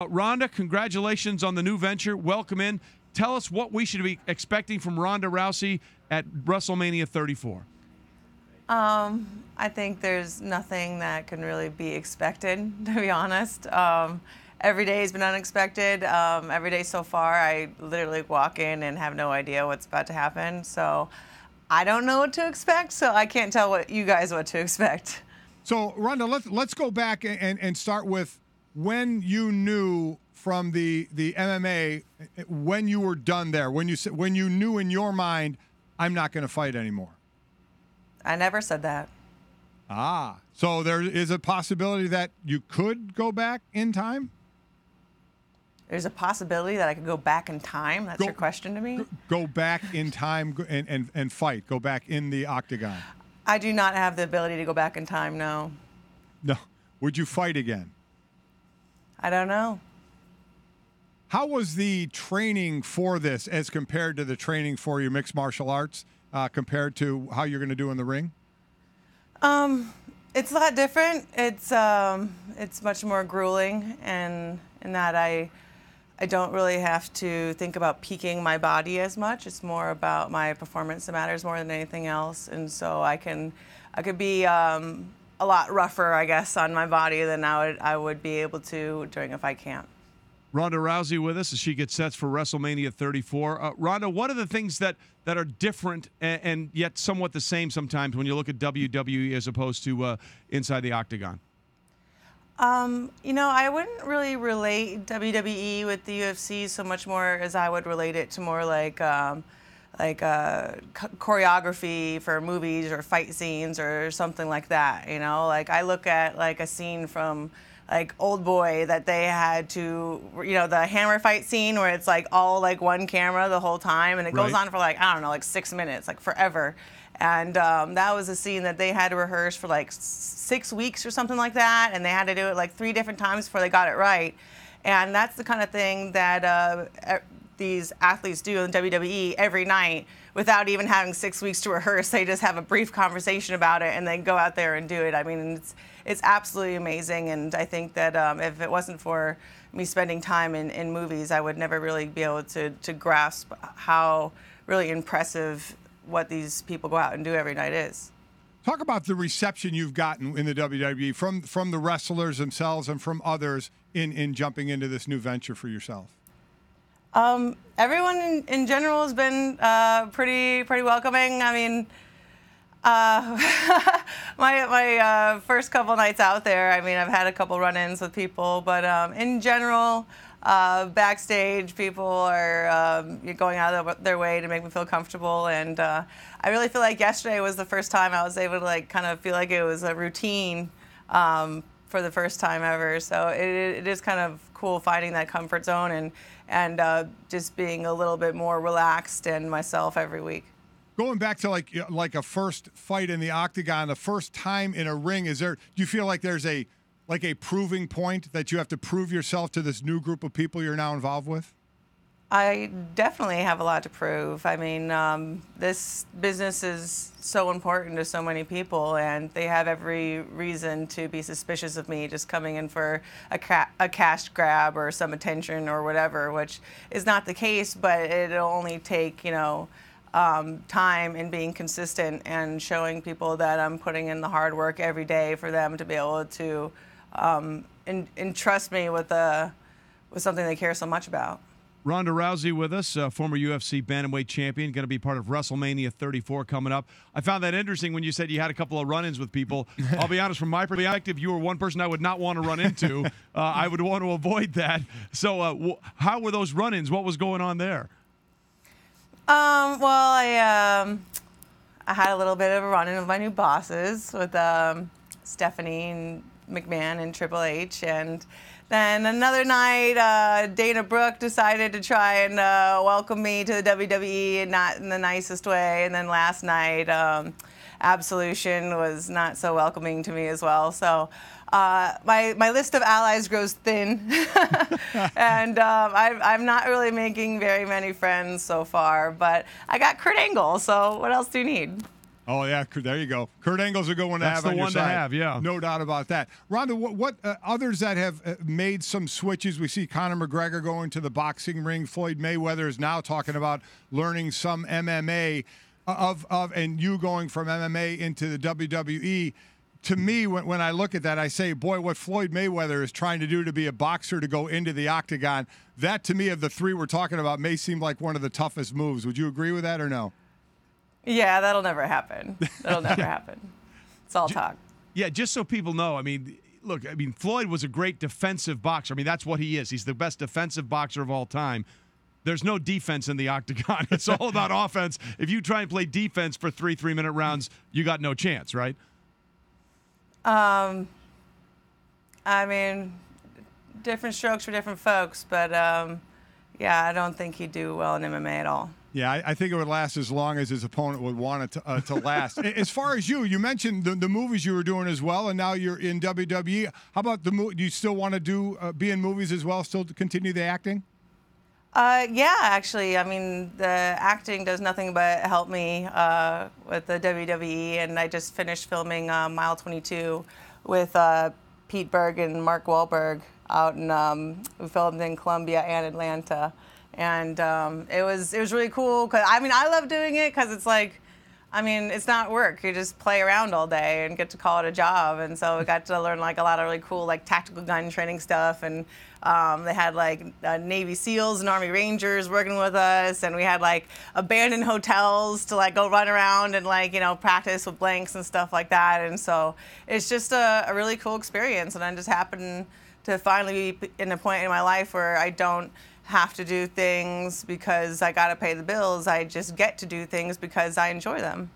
Uh, Rhonda, congratulations on the new venture. Welcome in. Tell us what we should be expecting from Ronda Rousey at WrestleMania 34. Um, I think there's nothing that can really be expected, to be honest. Um, every day has been unexpected. Um, every day so far, I literally walk in and have no idea what's about to happen. So I don't know what to expect, so I can't tell what you guys what to expect. So Ronda, let's let's go back and, and start with when you knew from the the MMA when you were done there, when you when you knew in your mind, I'm not going to fight anymore. I never said that. Ah, so there is a possibility that you could go back in time. There's a possibility that I could go back in time. That's go, your question to me. Go back in time and, and and fight. Go back in the octagon. I do not have the ability to go back in time. No. No. Would you fight again? I don't know. How was the training for this as compared to the training for your mixed martial arts, uh, compared to how you're going to do in the ring? Um, it's a lot different. It's um, it's much more grueling, and in that I I don't really have to think about peaking my body as much. It's more about my performance that matters more than anything else, and so I can I could be um, a lot rougher, I guess, on my body than I would I would be able to during a fight camp. Ronda Rousey with us as she gets sets for WrestleMania 34. Uh, Ronda, what are the things that that are different and, and, yet somewhat the same sometimes when you look at WWE as opposed to uh, inside the octagon? Um, you know, I wouldn't really relate WWE with the UFC so much more as I would relate it to more like. Um, like uh, choreography for movies or fight scenes or something like that. You know, like I look at like a scene from like old boy that they had to you know the hammer fight scene where it's like all like one camera the whole time and it goes on for like i don't know like six minutes like forever and um, that was a scene that they had to rehearse for like six weeks or something like that and they had to do it like three different times before they got it right and that's the kind of thing that uh, these athletes do in WWE every night without even having six weeks to rehearse. They just have a brief conversation about it and then go out there and do it. I mean, it's it's absolutely amazing. And I think that um, if it wasn't for me spending time in, in movies, I would never really be able to to grasp how really impressive what these people go out and do every night is. Talk about the reception you've gotten in the WWE from from the wrestlers themselves and from others in in jumping into this new venture for yourself. Um, everyone in, in, general has been uh, pretty pretty welcoming. I mean, uh, my my uh, first couple nights out there. I mean, I've had a couple run-ins with people, but um, in general, uh, backstage people are um, going out of their way to make me feel comfortable, and uh, I really feel like yesterday was the first time I was able to like kind of feel like it was a routine. Um, for the first time ever. So it, it is kind of cool finding that comfort zone and and uh, just being a little bit more relaxed and myself every week. Going back to like like a first fight in the octagon, the first time in a ring, is there? Do you feel like there's a like a proving point that you have to prove yourself to this new group of people you're now involved with? I definitely have a lot to prove. I mean, um, this business is so important to so many people, and they have every reason to be suspicious of me just coming in for a, ca- a cash grab or some attention or whatever, which is not the case, but it'll only take, you know, um, time and being consistent and showing people that I'm putting in the hard work every day for them to be able to um, entrust me with, a, uh, with something they care so much about. Ronda Rousey with us, uh, former UFC bantamweight champion, going to be part of WrestleMania 34 coming up. I found that interesting when you said you had a couple of run-ins with people. I'll be honest, from my perspective, you were one person I would not want to run into. Uh, I would want to avoid that. So, uh, w- how were those run-ins? What was going on there? Um, well, I um, I had a little bit of a run-in with my new bosses, with um, Stephanie and McMahon and Triple H, and then another night, uh, Dana Brooke decided to try and uh, welcome me to the WWE, not in the nicest way. And then last night, um, Absolution was not so welcoming to me as well. So. Uh, my, my list of allies grows thin, and um, I, I'm not really making very many friends so far. But I got Kurt Angle, so what else do you need? Oh yeah, there you go. Kurt Angle's a good one to That's have. That's the on one to have, yeah. No doubt about that. Rhonda, what, what uh, others that have uh, made some switches? We see Conor McGregor going to the boxing ring. Floyd Mayweather is now talking about learning some MMA. Uh, of of and you going from MMA into the WWE. To me, when, when I look at that, I say, boy, what Floyd Mayweather is trying to do to be a boxer to go into the octagon, that to me, of the three we're talking about, may seem like one of the toughest moves. Would you agree with that or no? Yeah, that'll never happen. That'll never happen. It's all talk. Yeah, just so people know, I mean, look, I mean, Floyd was a great defensive boxer. I mean, that's what he is. He's the best defensive boxer of all time. There's no defense in the octagon. It's all about offense. If you try and play defense for three three minute rounds, you got no chance, right? Um, I mean, different strokes for different folks, but um, yeah, I don't think he'd do well in MMA at all. Yeah, I, I, think it would last as long as his opponent would want it to, uh, to last. as far as you, you mentioned the, the, movies you were doing as well, and now you're in WWE. How about the movie? Do you still want to do uh, be in movies as well? Still continue the acting? Uh, yeah, actually, I mean the acting does nothing but help me uh, with the WWE, and I just finished filming uh, Mile 22 with uh, Pete Berg and Mark Wahlberg out in um, we filmed in Columbia and Atlanta, and um, it was it was really cool. Cause I mean, I love doing it because it's like. I mean, it's not work. You just play around all day and get to call it a job. And so we got to learn like a lot of really cool like tactical gun training stuff. And um, they had like uh, Navy SEALs and Army Rangers working with us. And we had like abandoned hotels to like go run around and like you know practice with blanks and stuff like that. And so it's just a, a really cool experience. And I just happened to finally be in a point in my life where I don't have to do things because I got to pay the bills. I just get to do things because I enjoy them.